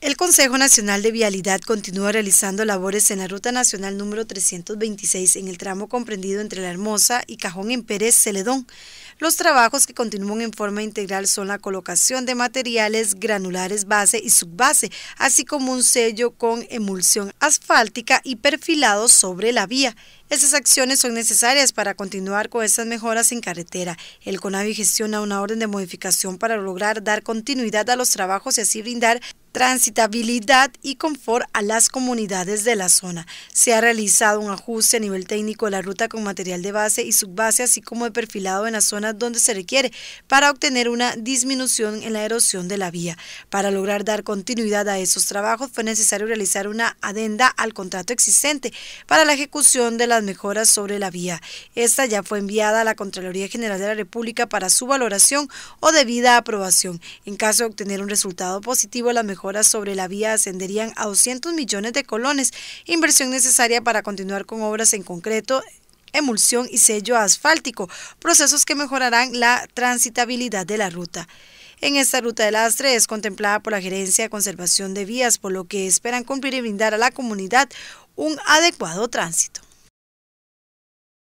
El Consejo Nacional de Vialidad continúa realizando labores en la Ruta Nacional número 326 en el tramo comprendido entre La Hermosa y Cajón en Pérez Celedón. Los trabajos que continúan en forma integral son la colocación de materiales granulares base y subbase, así como un sello con emulsión asfáltica y perfilado sobre la vía. Esas acciones son necesarias para continuar con esas mejoras en carretera. El CONAVI gestiona una orden de modificación para lograr dar continuidad a los trabajos y así brindar transitabilidad y confort a las comunidades de la zona. Se ha realizado un ajuste a nivel técnico de la ruta con material de base y subbase, así como de perfilado en la zona donde se requiere para obtener una disminución en la erosión de la vía. Para lograr dar continuidad a esos trabajos fue necesario realizar una adenda al contrato existente para la ejecución de las mejoras sobre la vía. Esta ya fue enviada a la Contraloría General de la República para su valoración o debida aprobación. En caso de obtener un resultado positivo, las mejoras sobre la vía ascenderían a 200 millones de colones, inversión necesaria para continuar con obras en concreto emulsión y sello asfáltico, procesos que mejorarán la transitabilidad de la ruta. En esta ruta de lastre es contemplada por la Gerencia de Conservación de Vías, por lo que esperan cumplir y brindar a la comunidad un adecuado tránsito.